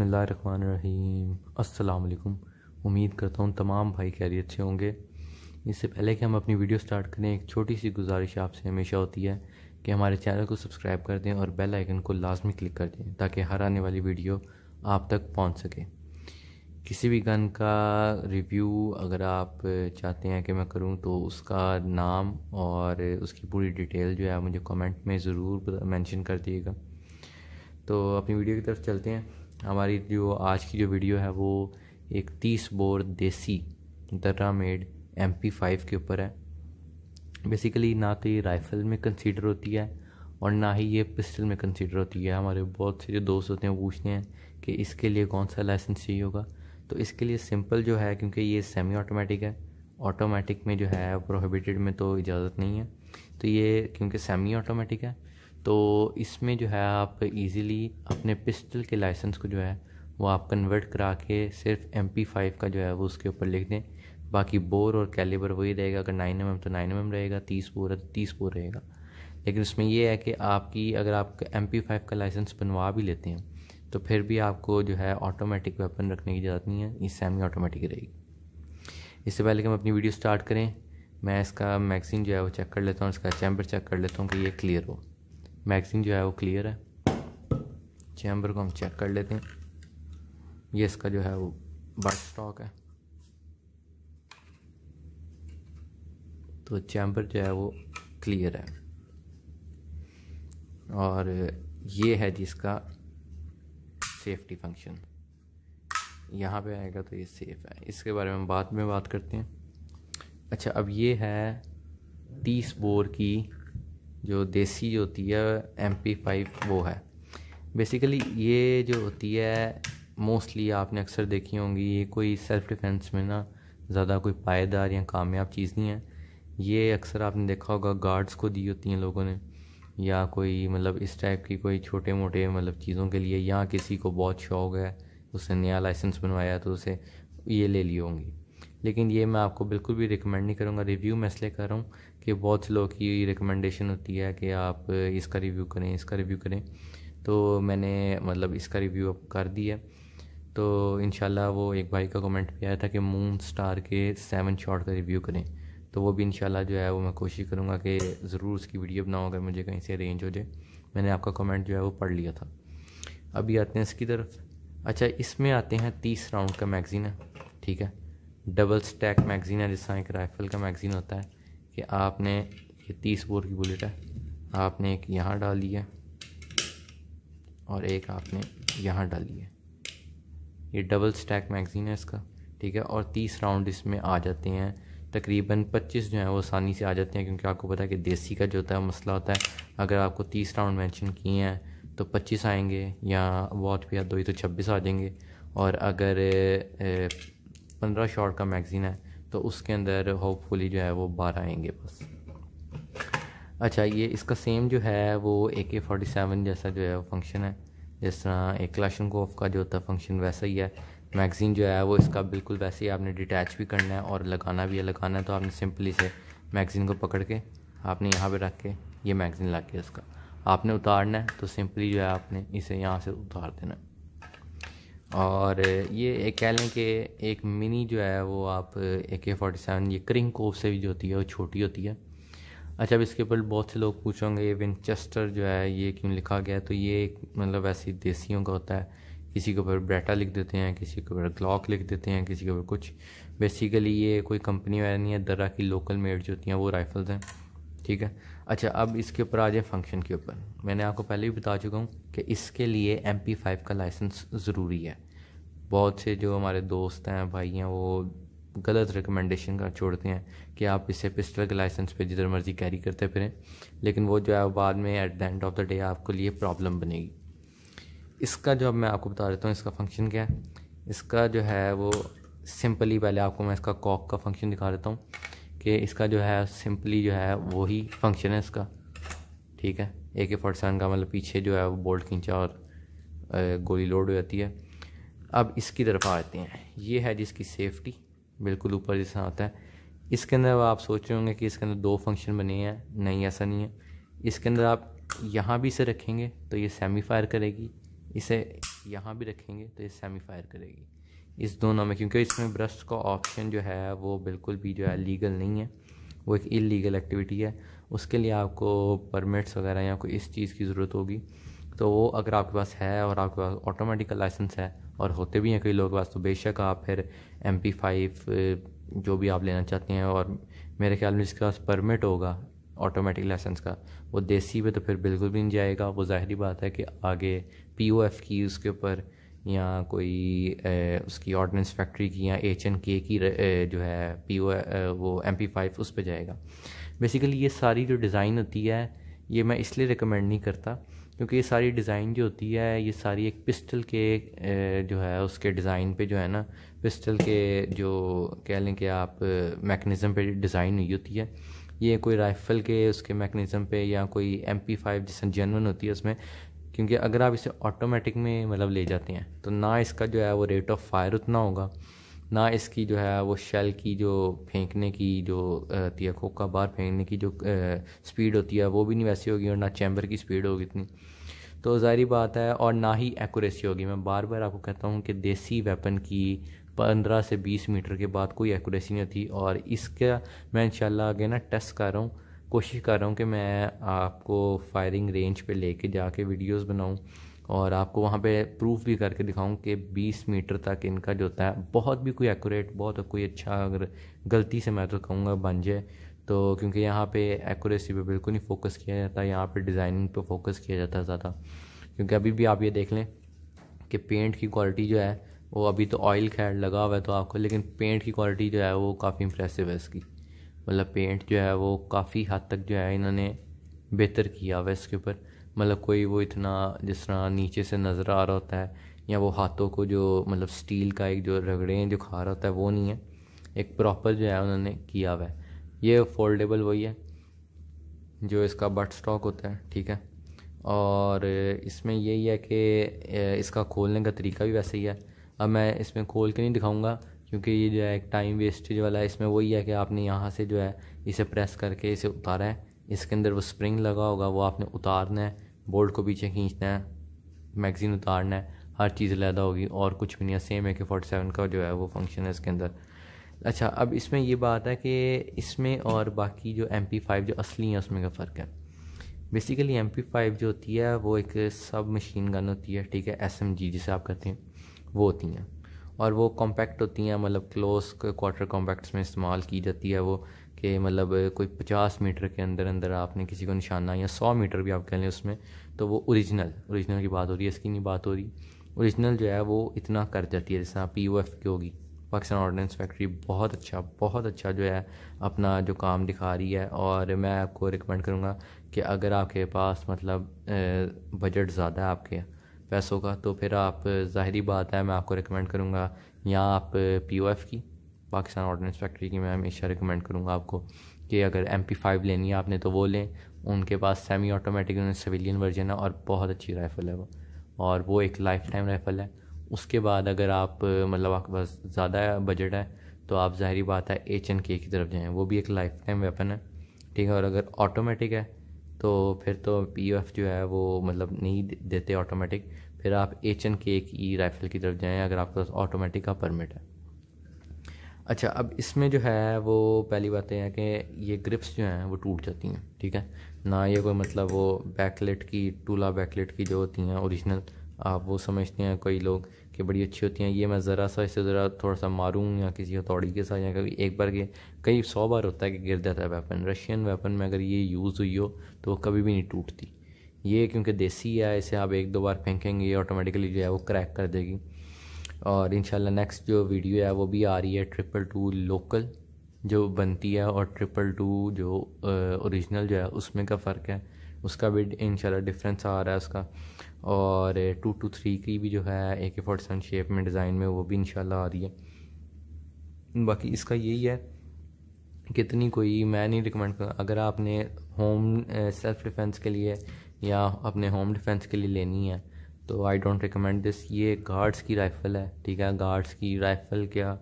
बसमीम अल्लाम उम्मीद करता हूँ तमाम भाई कैरी से होंगे इससे पहले कि हम अपनी वीडियो स्टार्ट करें एक छोटी सी गुजारिश आपसे हमेशा होती है कि हमारे चैनल को सब्सक्राइब कर दें और बेल आइकन को लाजमी क्लिक कर दें ताकि हर आने वाली वीडियो आप तक पहुँच सके किसी भी गन का रिव्यू अगर आप चाहते हैं कि मैं करूँ तो उसका नाम और उसकी पूरी डिटेल जो है मुझे कमेंट में ज़रूर मैंशन कर दिएगा तो अपनी वीडियो की तरफ चलते हैं हमारी जो आज की जो वीडियो है वो एक तीस बोर देसी दर्रा मेड एम पी फाइव के ऊपर है बेसिकली ना तो ये राइफल में कंसीडर होती है और ना ही ये पिस्टल में कंसीडर होती है हमारे बहुत से जो दोस्त होते हैं वो पूछते हैं कि इसके लिए कौन सा लाइसेंस चाहिए होगा तो इसके लिए सिंपल जो है क्योंकि ये सेमी ऑटोमेटिक है ऑटोमेटिक में जो है प्रोहिबिटेड में तो इजाज़त नहीं है तो ये क्योंकि सेमी ऑटोमेटिक है तो इसमें जो है आप इजीली अपने पिस्टल के लाइसेंस को जो है वो आप कन्वर्ट करा के सिर्फ एम पी फाइव का जो है वो उसके ऊपर लिख दें बाकी बोर और कैलिबर वही रहेगा अगर नाइन एम एम तो नाइन एम एम रहेगा तीस बोर है तो तीस बोर रहेगा लेकिन उसमें यह है कि आपकी अगर आप एम पी फाइव का लाइसेंस बनवा भी लेते हैं तो फिर भी आपको जो है ऑटोमेटिक वेपन रखने की ज़रूरत नहीं है ये सेमी ऑटोमेटिक रहेगी इससे पहले कि हम अपनी वीडियो स्टार्ट करें मैं इसका मैगज़ीन जो है वो चेक कर लेता हूँ इसका चैम्बर चेक कर लेता हूँ कि ये क्लियर हो मैगज़ीन जो है वो क्लियर है चैम्बर को हम चेक कर लेते हैं ये इसका जो है वो बट स्टॉक है तो चैम्बर जो है वो क्लियर है और ये है जिसका सेफ्टी फंक्शन यहाँ पे आएगा तो ये सेफ़ है इसके बारे में हम बाद में बात करते हैं अच्छा अब ये है तीस बोर की जो देसी जो होती है एम पी फाइव वो है बेसिकली ये जो होती है मोस्टली आपने अक्सर देखी होंगी ये कोई सेल्फ डिफेंस में ना ज़्यादा कोई पायेदार या कामयाब चीज़ नहीं है ये अक्सर आपने देखा होगा गार्ड्स को दी होती हैं लोगों ने या कोई मतलब इस टाइप की कोई छोटे मोटे मतलब चीज़ों के लिए या किसी को बहुत शौक है उसने नया लाइसेंस बनवाया तो उसे ये ले ली होंगी लेकिन ये मैं आपको बिल्कुल भी रिकमेंड नहीं करूँगा रिव्यू मैं इसलिए कर रहा हूँ कि बहुत से लोग की रिकमेंडेशन होती है कि आप इसका रिव्यू करें इसका रिव्यू करें तो मैंने मतलब इसका रिव्यू अब कर दिया तो इन वो एक भाई का कमेंट भी आया था कि मून स्टार के सेवन शॉट का रिव्यू करें तो वो भी इन जो है वो मैं कोशिश करूँगा कि ज़रूर उसकी वीडियो बनाऊँ अगर मुझे कहीं से अरेंज हो जाए मैंने आपका कमेंट जो है वो पढ़ लिया था अभी आते हैं इसकी तरफ अच्छा इसमें आते हैं तीस राउंड का मैगज़ीन है ठीक है डबल स्टैक मैगज़ीन है जिस तरह एक राइफ़ल का मैगज़ीन होता है कि आपने ये तीस बोर की बुलेट है आपने एक यहाँ डाली है और एक आपने यहाँ डाली है ये डबल स्टैक मैगज़ीन है इसका ठीक है और तीस राउंड इसमें आ जाते हैं तकरीबन पच्चीस जो है वो आसानी से आ जाते हैं क्योंकि आपको पता है कि देसी का जो होता है मसला होता है अगर आपको तीस राउंड मेंशन किए हैं तो पच्चीस आएंगे या वॉट पे या दो ही तो छब्बीस आ जाएंगे और अगर पंद्रह शॉट का मैगज़ीन है तो उसके अंदर होपफुली जो है वो बारह आएंगे बस अच्छा ये इसका सेम जो है वो ए के फोर्टी सेवन जैसा जो है वो फंक्शन है जिस तरह एक क्लाशन कोफ का जो होता है फंक्शन वैसा ही है मैगज़ीन जो है वो इसका बिल्कुल वैसे ही आपने डिटैच भी करना है और लगाना भी है लगाना है तो आपने सिंपली से मैगज़ीन को पकड़ के आपने यहाँ पे रख के ये मैगज़ीन ला के इसका आपने उतारना है तो सिंपली जो है आपने इसे यहाँ से उतार देना है और ये कह लें कि एक मिनी जो है वो आप ए के फोर्टी सेवन ये क्रिंग कोव से भी जो होती है वो छोटी होती है अच्छा अब इसके ऊपर बहुत से लोग पूछोगे ये विंचस्टर जो है ये क्यों लिखा गया तो ये एक मतलब ऐसी देसियों का होता है किसी के ऊपर ब्रेटा लिख देते हैं किसी के ऊपर ग्लॉक लिख देते हैं किसी के ऊपर कुछ बेसिकली ये कोई कंपनी वगैरह नहीं है दर्रा की लोकल मेड जो होती हैं वो राइफल्स हैं ठीक है अच्छा अब इसके ऊपर आ जाए फंक्शन के ऊपर मैंने आपको पहले भी बता चुका हूँ कि इसके लिए एम पी फाइव का लाइसेंस ज़रूरी है बहुत से जो हमारे दोस्त हैं भाई हैं वो गलत रिकमेंडेशन का छोड़ते हैं कि आप इसे पिस्टल के लाइसेंस पे जिधर मर्जी कैरी करते फिरें लेकिन वो जो है बाद में at the end of the day आपको लिए प्रॉब्लम बनेगी इसका जो अब मैं आपको बता देता हूँ इसका फंक्शन क्या है इसका जो है वो सिंपली पहले आपको मैं इसका कॉक का फंक्शन दिखा देता हूँ कि इसका जो है सिंपली जो है वही फंक्शन है इसका ठीक है ए के फोर्टी सेवन का मतलब पीछे जो है वो बोल्ट खींचा और गोली लोड हो जाती है अब इसकी तरफ आते हैं ये है जिसकी सेफ्टी बिल्कुल ऊपर जिसमें आता है इसके अंदर आप सोच रहे होंगे कि इसके अंदर दो फंक्शन बने हैं नहीं ऐसा नहीं है इसके अंदर आप यहाँ भी इसे रखेंगे तो ये सेमी फायर करेगी इसे यहाँ भी रखेंगे तो ये सेमी फायर करेगी इस दोनों में क्योंकि इसमें ब्रश का ऑप्शन जो है वो बिल्कुल भी जो है लीगल नहीं है वो एक इलीगल एक्टिविटी है उसके लिए आपको परमिट्स वगैरह या कोई इस चीज़ की ज़रूरत होगी तो वो अगर आपके पास है और आपके पास ऑटोमेटिकल लाइसेंस है और होते भी हैं कई लोगों के पास तो बेशक आप फिर एम पी फाइव जो भी आप लेना चाहते हैं और मेरे ख्याल में जिसके पास परमिट होगा ऑटोमेटिक लाइसेंस का वो देसी पे तो फिर बिल्कुल भी नहीं जाएगा वो ज़ाहरी बात है कि आगे पी ओ एफ़ की उसके ऊपर या कोई ए, उसकी ऑर्डिनेंस फैक्ट्री की या एच एन के की ए, जो है पी ओ वो एम पी फाइव उस पर जाएगा बेसिकली ये सारी जो डिज़ाइन होती है ये मैं इसलिए रिकमेंड नहीं करता क्योंकि ये सारी डिज़ाइन जो होती है ये सारी एक पिस्टल के जो है उसके डिज़ाइन पे जो है ना पिस्टल के जो कह लें कि आप मैकेनिज़्म पे डिज़ाइन हुई होती है ये कोई राइफ़ल के उसके मैकेनिज़्म पे या कोई एम पी फाइव जिस जेनवन होती है उसमें क्योंकि अगर आप इसे ऑटोमेटिक में मतलब ले जाते हैं तो ना इसका जो है वो रेट ऑफ़ फायर उतना होगा ना इसकी जो है वो शेल की जो फेंकने की जो होती है खोखा बाहर फेंकने की जो स्पीड होती है वो भी नहीं वैसी होगी और ना चैम्बर की स्पीड होगी इतनी तो जारी बात है और ना ही एक्यूरेसी होगी मैं बार बार आपको कहता हूँ कि देसी वेपन की पंद्रह से बीस मीटर के बाद कोई एक्यूरेसी नहीं होती और इसका मैं शाला आगे ना टेस्ट कर रहा हूँ कोशिश कर रहा हूँ कि मैं आपको फायरिंग रेंज पे लेके जाके वीडियोस बनाऊँ और आपको वहाँ पे प्रूफ भी करके दिखाऊँ कि 20 मीटर तक इनका जो होता है बहुत भी कोई एक्यूरेट बहुत कोई अच्छा अगर गलती से मैं तो कहूँगा बन जाए तो क्योंकि यहाँ पे एक्यूरेसी पे बिल्कुल नहीं फोकस किया जाता यहाँ पे डिज़ाइनिंग पे फोकस किया जाता है ज़्यादा क्योंकि अभी भी आप ये देख लें कि पेंट की क्वालिटी जो है वो अभी तो ऑयल खैर लगा हुआ है तो आपको लेकिन पेंट की क्वालिटी जो है वो काफ़ी इंप्रेसिव है इसकी मतलब पेंट जो है वो काफ़ी हद तक जो है इन्होंने बेहतर किया हुआ है इसके ऊपर मतलब कोई वो इतना जिस तरह नीचे से नज़र आ रहा होता है या वो हाथों को जो मतलब स्टील का एक जो रगड़े हैं जो खा रहा होता है वो नहीं है एक प्रॉपर जो है उन्होंने किया हुआ है ये फोल्डेबल वही है जो इसका बट स्टॉक होता है ठीक है और इसमें यही है कि इसका खोलने का तरीका भी वैसे ही है अब मैं इसमें खोल के नहीं दिखाऊंगा क्योंकि ये जो है एक टाइम वेस्टेज वाला है इसमें वही है कि आपने यहाँ से जो है इसे प्रेस करके इसे उतारा है इसके अंदर वो स्प्रिंग लगा होगा वो आपने उतारना है बोल्ट को पीछे खींचना है मैगज़ीन उतारना है हर चीज़ लैदा होगी और कुछ भी नहीं है सेम ए के फोर्टी सेवन का जो है वो फंक्शन है इसके अंदर अच्छा अब इसमें ये बात है कि इसमें और बाकी जो एम पी फाइव जो असली है उसमें का फ़र्क है बेसिकली एम पी फाइव जो होती है वो एक सब मशीन गन होती है ठीक है एस एम जी जिसे आप कहते हैं वो होती हैं और वो कॉम्पैक्ट होती हैं मतलब क्लोज क्वार्टर कॉम्पैक्ट्स में इस्तेमाल की जाती है वो कि मतलब कोई पचास मीटर के अंदर अंदर आपने किसी को निशाना या सौ मीटर भी आप कह लें उसमें तो वो ओरिजिनल ओरिजिनल की बात हो रही है इसकी नहीं बात हो रही ओरिजिनल जो है वो इतना कर जाती है जैसे पी ओ एफ की होगी पाकिस्तान ऑर्डिनेंस फैक्ट्री बहुत अच्छा बहुत अच्छा जो है अपना जो काम दिखा रही है और मैं आपको रिकमेंड करूँगा कि अगर आपके पास मतलब बजट ज़्यादा है आपके पैसों का तो फिर आप ज़ाहरी बात है मैं आपको रिकमेंड करूँगा या आप पी ओ एफ़ की पाकिस्तान ऑर्डिनेंस फैक्ट्री की मैं हमेशा रिकमेंड करूँगा आपको कि अगर एम पी फाइव लेनी है आपने तो वो लें उनके पास सेमी ऑटोमेटिक सिविलियन वर्जन है और बहुत अच्छी राइफ़ल है वो और वो एक लाइफ टाइम राइफ़ल है उसके बाद अगर आप मतलब आपके पास ज़्यादा बजट है तो आप ज़ाहरी बात है एच एन के की तरफ जाएँ वो भी एक लाइफ टाइम वेपन है ठीक है और अगर ऑटोमेटिक है तो फिर तो पी एफ जो है वो मतलब नहीं देते ऑटोमेटिक फिर आप एच एन के की राइफ़ल की तरफ जाएँ अगर आपके पास ऑटोमेटिक का परमिट है अच्छा अब इसमें जो है वो पहली बात यह है कि ये ग्रिप्स जो हैं वो टूट जाती हैं ठीक है ना ये कोई मतलब वो बैकलेट की टूला बैकलेट की जो होती हैं ओरिजिनल आप वो समझते हैं कई लोग कि बड़ी अच्छी होती हैं ये मैं ज़रा सा इससे ज़रा थोड़ा सा मारूँ या किसी हथौड़ी के साथ या कभी एक बार के कई सौ बार होता है कि गिर जाता है वेपन रशियन वेपन में अगर ये यूज़ हुई हो तो वो कभी भी नहीं टूटती ये क्योंकि देसी है इसे आप एक दो बार फेंकेंगे ऑटोमेटिकली जो है वो क्रैक कर देगी और इन नेक्स्ट जो वीडियो है वो भी आ रही है ट्रिपल टू लोकल जो बनती है और ट्रिपल टू जो ओरिजिनल जो है उसमें का फ़र्क है उसका भी इन डिफरेंस आ रहा है उसका और टू टू थ्री की भी जो है A K forty seven shape में डिज़ाइन में वो भी इन आ रही है बाकी इसका यही है कितनी कोई मैं नहीं रिकमेंड करूँगा अगर आपने होम सेल्फ डिफेंस के लिए या अपने होम डिफेंस के लिए लेनी है तो आई डोंट रिकमेंड दिस ये गार्ड्स की राइफ़ल है ठीक है गार्ड्स की राइफ़ल क्या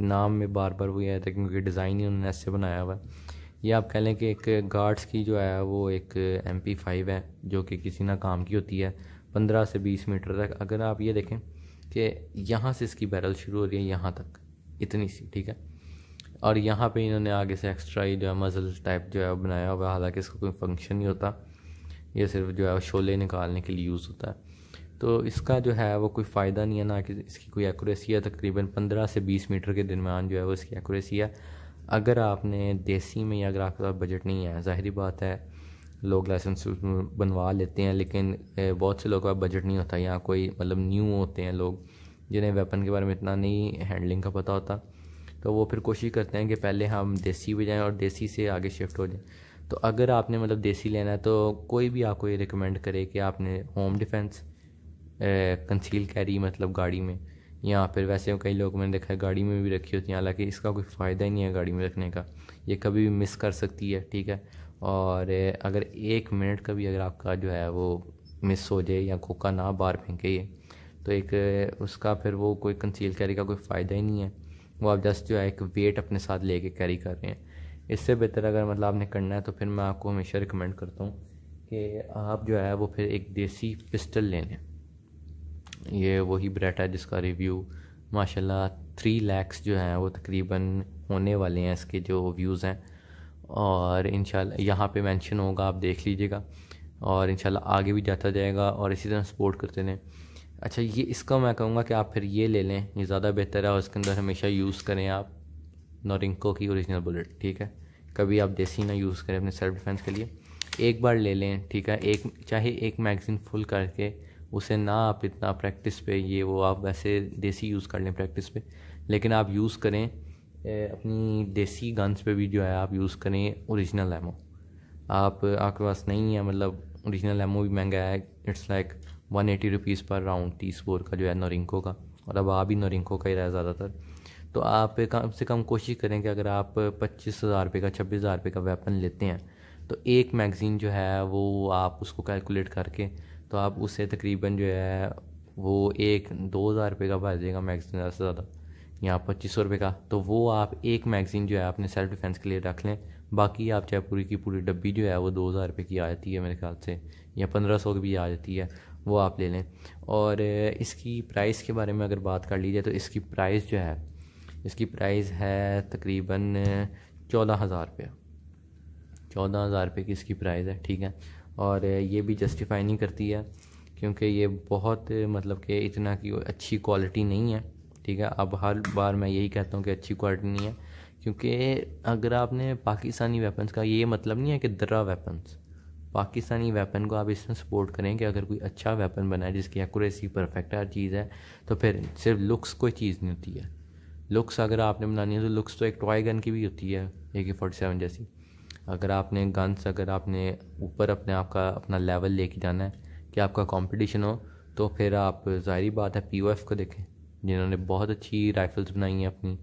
नाम में बार बार वही आया था क्योंकि डिज़ाइन ही उन्होंने ऐसे बनाया हुआ है ये आप कह लें कि एक गार्ड्स की जो है वो एक एम पी फाइव है जो कि किसी ना काम की होती है पंद्रह से बीस मीटर तक अगर आप ये देखें कि यहाँ से इसकी बैरल शुरू हो रही है यहाँ तक इतनी सी ठीक है और यहाँ पे इन्होंने आगे से एक्स्ट्रा ही जो है मज़ल टाइप जो है बनाया हुआ है हालांकि इसका कोई फंक्शन नहीं होता ये सिर्फ जो है शोले निकालने के लिए यूज़ होता है तो इसका जो है वो कोई फ़ायदा नहीं है ना कि इसकी कोई एक्यूरेसी है तकरीबन पंद्रह से बीस मीटर के दरमियान जो है वो इसकी एक्यूरेसी है अगर आपने देसी में या अगर आपके पास बजट नहीं है ज़ाहरी बात है लोग लाइसेंस बनवा लेते हैं लेकिन बहुत से लोगों का बजट नहीं होता यहाँ कोई मतलब न्यू होते हैं लोग जिन्हें वेपन के बारे में इतना नहीं हैंडलिंग का पता होता तो वो फिर कोशिश करते हैं कि पहले हम देसी भी जाएँ और देसी से आगे शिफ्ट हो जाएँ तो अगर आपने मतलब देसी लेना है तो कोई भी आपको ये रिकमेंड करे कि आपने होम डिफेंस कंसील कैरी मतलब गाड़ी में या फिर वैसे कई लोग मैंने देखा है गाड़ी में भी रखी होती है हालांकि इसका कोई फ़ायदा ही नहीं है गाड़ी में रखने का ये कभी भी मिस कर सकती है ठीक है और अगर एक मिनट का भी अगर आपका जो है वो मिस हो जाए या खोखा ना बाहर फेंके ये तो एक उसका फिर वो कोई कंसील कैरी का कोई फ़ायदा ही नहीं है वो आप जस्ट जो है एक वेट अपने साथ लेके कैरी कर रहे हैं इससे बेहतर अगर मतलब आपने करना है तो फिर मैं आपको हमेशा रिकमेंड करता हूँ कि आप जो है वो फिर एक देसी पिस्टल ले लें ये वही ब्रेड है जिसका रिव्यू माशाल्लाह थ्री लैक्स जो हैं वो तकरीबन होने वाले हैं इसके जो व्यूज़ हैं और इन यहाँ पे मेंशन होगा आप देख लीजिएगा और इन आगे भी जाता जाएगा और इसी तरह सपोर्ट करते रहें अच्छा ये इसका मैं कहूँगा कि आप फिर ये ले लें ये ज़्यादा बेहतर है और इसके अंदर हमेशा यूज़ करें आप नोरिंको की ओरिजिनल बुलेट ठीक है कभी आप देसी ना यूज़ करें अपने सेल्फ डिफेंस के लिए एक बार ले लें ठीक है एक चाहे एक मैगज़ीन फुल करके उसे ना आप इतना प्रैक्टिस पे ये वो आप वैसे देसी यूज़ कर लें प्रैक्टिस पे लेकिन आप यूज़ करें अपनी देसी गन्स पे भी जो है आप यूज़ करें ओरिजिनल एमो आप आपके पास नहीं है मतलब ओरिजिनल एमो भी महंगा है it's like one eighty rupees per round तीस बोर का जो है नोरिंको का और अब आ भी नोरिंको का ही रहा है ज़्यादातर तो आप कम से कम कोशिश करें कि अगर आप पच्चीस हज़ार रुपये का छब्बीस हज़ार रुपये का वेपन लेते हैं तो एक मैगज़ीन जो है वो आप उसको कैलकुलेट करके तो आप उससे तकरीबन जो है वो एक दो हज़ार रुपये का भर देगा मैगज़ीन ज़्यादा से ज़्यादा या पच्चीस सौ रुपये का तो वो आप एक मैगज़ीन जो है अपने सेल्फ डिफेंस के लिए रख लें बाकी आप चाहे पूरी की पूरी डब्बी जो है वो दो हज़ार रुपये की आ जाती है मेरे ख्याल से या पंद्रह सौ की भी आ जाती है वो आप ले लें और इसकी प्राइस के बारे में अगर बात कर ली जाए तो इसकी प्राइस जो है इसकी प्राइस है तकरीबन चौदह हज़ार रुपये चौदह हज़ार रुपये की इसकी प्राइस है ठीक है और ये भी जस्टिफाई नहीं करती है क्योंकि ये बहुत मतलब कि इतना की अच्छी क्वालिटी नहीं है ठीक है अब हर बार मैं यही कहता हूँ कि अच्छी क्वालिटी नहीं है क्योंकि अगर आपने पाकिस्तानी वेपन्स का ये मतलब नहीं है कि दर्रा वेपन्स पाकिस्तानी वेपन को आप इसमें सपोर्ट करें कि अगर कोई अच्छा वेपन बना है जिसकी एक्यूरेसी परफेक्ट हर चीज़ है तो फिर सिर्फ लुक्स कोई चीज़ नहीं होती है लुक्स अगर आपने बनानी है तो लुक्स तो एक टॉय गन की भी होती है ए के फोर्टी सेवन जैसी अगर आपने गन्स अगर आपने ऊपर अपने आपका अपना लेवल लेके जाना है कि आपका कंपटीशन हो तो फिर आप ज़ाहरी बात है पी को देखें जिन्होंने बहुत अच्छी राइफ़ल्स बनाई हैं अपनी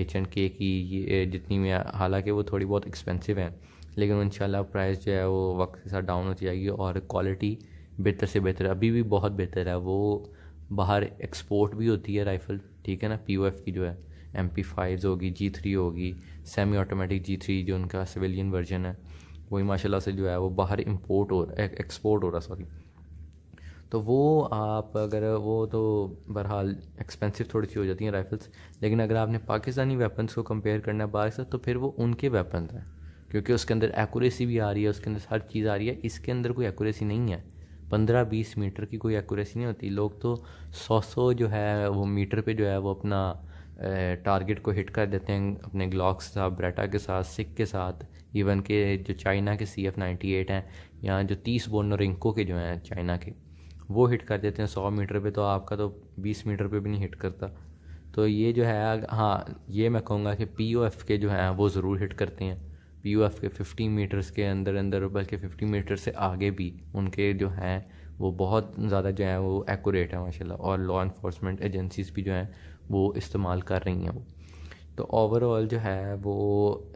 एच एंड के की ये जितनी भी हालांकि वो थोड़ी बहुत एक्सपेंसिव हैं लेकिन इन प्राइस जो है वो वक्त के साथ डाउन होती जाएगी और क्वालिटी बेहतर से बेहतर अभी भी बहुत बेहतर है वो बाहर एक्सपोर्ट भी होती है राइफ़ल ठीक है ना पी की जो है एम पी फाइव होगी जी थ्री होगी सेमी ऑटोमेटिक जी थ्री जो उनका सिविलियन वर्जन है वही माशाल्लाह से जो है वो बाहर इम्पोर्ट हो रहा है एक्सपोर्ट हो रहा सॉरी तो वो आप अगर वो तो बहरहाल एक्सपेंसिव थोड़ी सी हो जाती हैं राइफल्स लेकिन अगर आपने पाकिस्तानी वेपन्स को कंपेयर करना है बाहर से तो फिर वो उनके वेपन्स हैं क्योंकि उसके अंदर एक्यूरेसी भी आ रही है उसके अंदर हर चीज़ आ रही है इसके अंदर कोई एक्यूरेसी नहीं है पंद्रह बीस मीटर की कोई एक्यूरेसी नहीं होती लोग तो सौ सौ जो है वो मीटर पे जो है वो अपना टारगेट को हिट कर देते हैं अपने ग्लॉक्स के साथ ब्रेटा के साथ सिक के साथ इवन के जो चाइना के सी एफ नाइन्टी एट हैं या जो तीस बोनो रिंको के जो हैं चाइना के वो हिट कर देते हैं सौ मीटर पे तो आपका तो बीस मीटर पे भी नहीं हिट करता तो ये जो है हाँ ये मैं कहूँगा कि पी ओ एफ़ के जो हैं वो ज़रूर हिट करते हैं पी ओ एफ़ के फिफ्टी मीटर्स के अंदर अंदर बल्कि फिफ्टी मीटर से आगे भी उनके जो हैं वो बहुत ज़्यादा जो है वो एक्यूरेट है माशाल्लाह और लॉ इन्फोर्समेंट एजेंसीज भी जो हैं वो इस्तेमाल कर रही हैं वो तो ओवरऑल जो है वो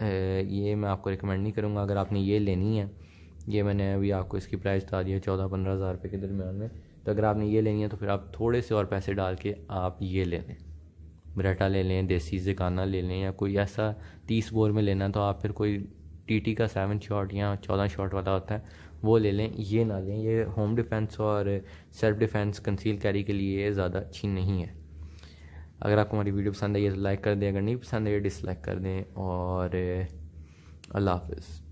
ये मैं आपको रिकमेंड नहीं करूँगा अगर आपने ये लेनी है ये मैंने अभी आपको इसकी प्राइस बता दी है चौदह पंद्रह हज़ार रुपये के दरमियान में तो अगर आपने ये लेनी है तो फिर आप थोड़े से और पैसे डाल के आप ये ले लें बरेटा ले लें देसी जिकाना ले लें या कोई ऐसा तीस बोर में लेना तो आप फिर कोई टीटी का सेवन शॉट या चौदह शॉट वाला होता है वो ले लें ये ना लें ये होम डिफेंस और सेल्फ डिफेंस कंसील कैरी के लिए ज़्यादा अच्छी नहीं है अगर आपको हमारी वीडियो पसंद आई है तो लाइक कर दें अगर नहीं पसंद आई डिसलाइक कर दें और अल्लाह हाफिज़